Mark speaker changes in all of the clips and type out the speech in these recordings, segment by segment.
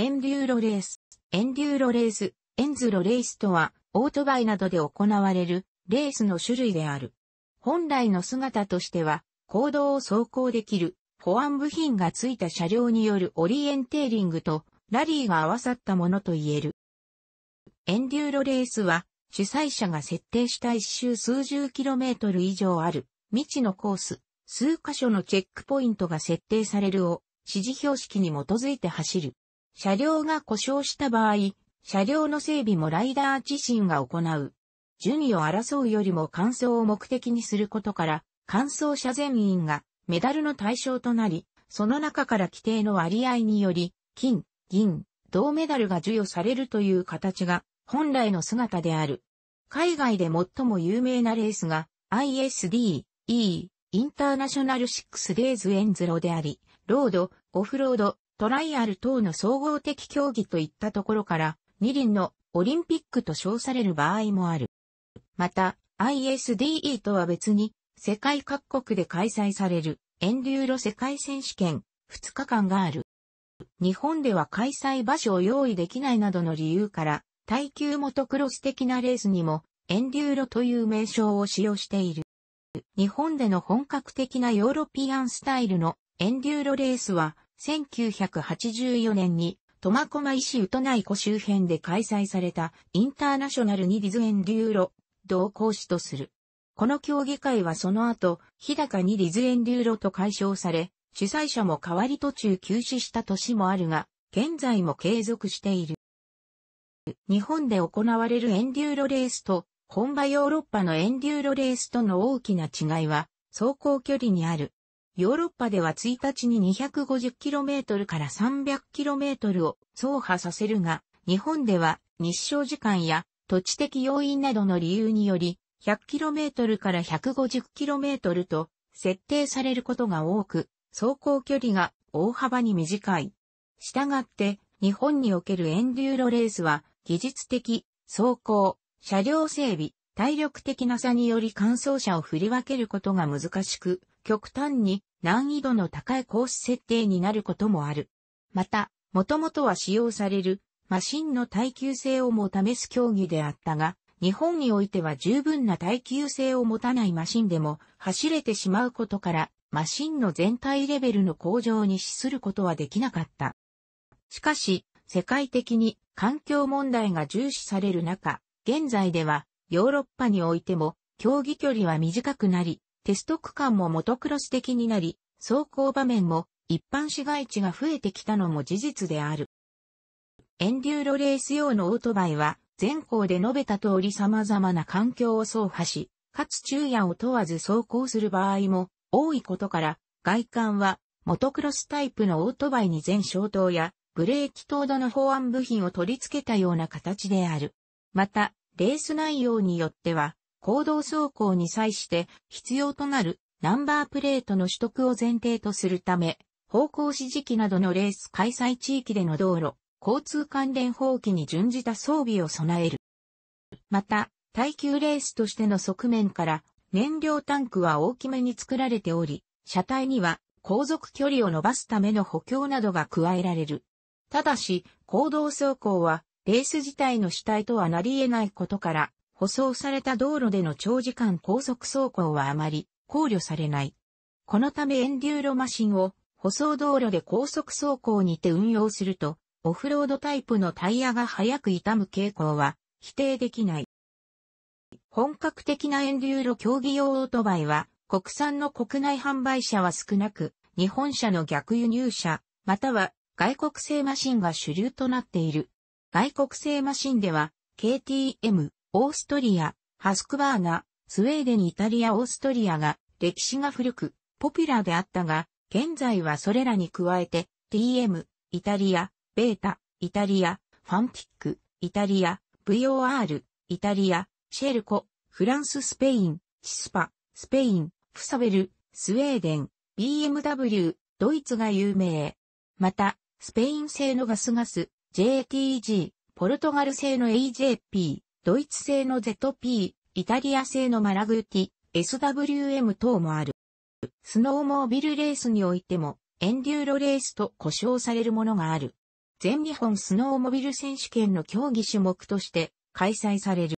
Speaker 1: エンデューロレース。エンデューロレース、エンズロレースとは、オートバイなどで行われるレースの種類である。本来の姿としては、公道を走行できる、保安部品がついた車両によるオリエンテーリングと、ラリーが合わさったものと言える。エンデューロレースは、主催者が設定した一周数十キロメートル以上ある、未知のコース、数箇所のチェックポイントが設定されるを、指示標識に基づいて走る。車両が故障した場合、車両の整備もライダー自身が行う。順位を争うよりも完走を目的にすることから、完走者全員がメダルの対象となり、その中から規定の割合により、金、銀、銅メダルが授与されるという形が本来の姿である。海外で最も有名なレースが ISD、E、インターナショナル6デイズエンズロであり、ロード、オフロード、トライアル等の総合的競技といったところから、二輪のオリンピックと称される場合もある。また、ISDE とは別に、世界各国で開催される、エンデューロ世界選手権、2日間がある。日本では開催場所を用意できないなどの理由から、耐久モトクロス的なレースにも、エンデューロという名称を使用している。日本での本格的なヨーロピアンスタイルのエンデューロレースは、1984年に、苫小牧市宇都内湖周辺で開催されたインターナショナルニディズ・エン・デューロ、同行使とする。この競技会はその後、日高にディズ・エン・デューロと解消され、主催者も代わり途中休止した年もあるが、現在も継続している。日本で行われるエンデューロレースと、本場ヨーロッパのエンデューロレースとの大きな違いは、走行距離にある。ヨーロッパでは1日に 250km から 300km を走破させるが、日本では日照時間や土地的要因などの理由により、100km から 150km と設定されることが多く、走行距離が大幅に短い。したがって、日本におけるエンデューロレースは、技術的、走行、車両整備、体力的な差により乾燥車を振り分けることが難しく、極端に難易度の高いコース設定になることもある。また、もともとは使用されるマシンの耐久性をも試す競技であったが、日本においては十分な耐久性を持たないマシンでも走れてしまうことから、マシンの全体レベルの向上に資することはできなかった。しかし、世界的に環境問題が重視される中、現在ではヨーロッパにおいても競技距離は短くなり、テスト区間もモトクロス的になり、走行場面も一般市街地が増えてきたのも事実である。エンデューロレース用のオートバイは、前項で述べた通り様々な環境を走破し、かつ昼夜を問わず走行する場合も多いことから、外観はモトクロスタイプのオートバイに全消灯やブレーキ等度の保安部品を取り付けたような形である。また、レース内容によっては、行動走行に際して必要となるナンバープレートの取得を前提とするため、方向指示器などのレース開催地域での道路、交通関連法規に準じた装備を備える。また、耐久レースとしての側面から燃料タンクは大きめに作られており、車体には航続距離を伸ばすための補強などが加えられる。ただし、行動走行はレース自体の主体とはなり得ないことから、舗装された道路での長時間高速走行はあまり考慮されない。このためエンデューロマシンを舗装道路で高速走行にて運用すると、オフロードタイプのタイヤが早く傷む傾向は否定できない。本格的なエンデューロ競技用オートバイは、国産の国内販売車は少なく、日本車の逆輸入車、または外国製マシンが主流となっている。外国製マシンでは、KTM、オーストリア、ハスクバーナ、スウェーデンイタリアオーストリアが歴史が古く、ポピュラーであったが、現在はそれらに加えて、TM、イタリア、ベータ、イタリア、ファンティック、イタリア、VOR、イタリア、シェルコ、フランススペイン、チスパ、スペイン、フサベル、スウェーデン、BMW、ドイツが有名。また、スペイン製のガスガス、JTG、ポルトガル製の AJP、ドイツ製の ZP、イタリア製のマラグーティ、SWM 等もある。スノーモービルレースにおいても、エンデューロレースと呼称されるものがある。全日本スノーモビル選手権の競技種目として開催される。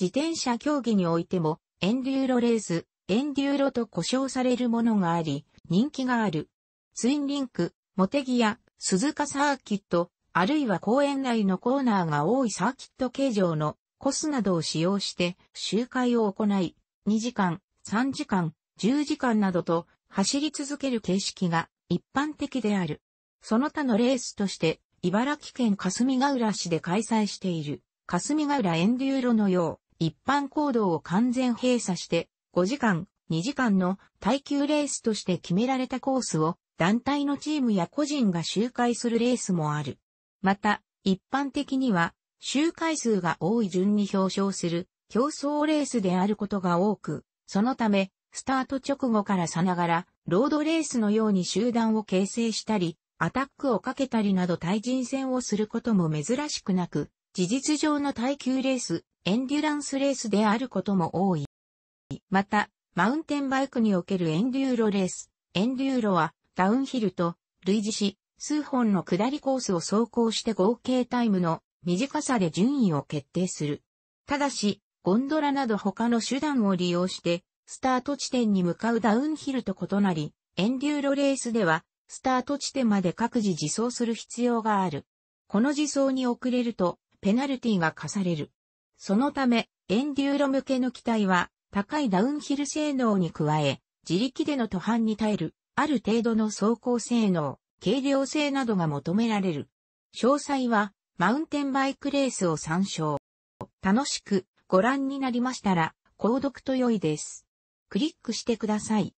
Speaker 1: 自転車競技においても、エンデューロレース、エンデューロと呼称されるものがあり、人気がある。ツインリンク、モテギア、鈴鹿サーキット、あるいは公園内のコーナーが多いサーキット形状のコスなどを使用して周回を行い、2時間、3時間、10時間などと走り続ける形式が一般的である。その他のレースとして、茨城県霞ヶ浦市で開催している、霞ヶ浦エンデューロのよう、一般行動を完全閉鎖して、5時間、2時間の耐久レースとして決められたコースを、団体のチームや個人が周回するレースもある。また、一般的には、周回数が多い順に表彰する競争レースであることが多く、そのため、スタート直後からさながら、ロードレースのように集団を形成したり、アタックをかけたりなど対人戦をすることも珍しくなく、事実上の耐久レース、エンデュランスレースであることも多い。また、マウンテンバイクにおけるエンデューロレース、エンデューロはダウンヒルと類似し、数本の下りコースを走行して合計タイムの短さで順位を決定する。ただし、ゴンドラなど他の手段を利用して、スタート地点に向かうダウンヒルと異なり、エンデューロレースでは、スタート地点まで各自自走する必要がある。この自走に遅れると、ペナルティが課される。そのため、エンデューロ向けの機体は、高いダウンヒル性能に加え、自力での途半に耐える、ある程度の走行性能、軽量性などが求められる。詳細は、マウンテンバイクレースを参照。楽しくご覧になりましたら、購読と良いです。クリックしてください。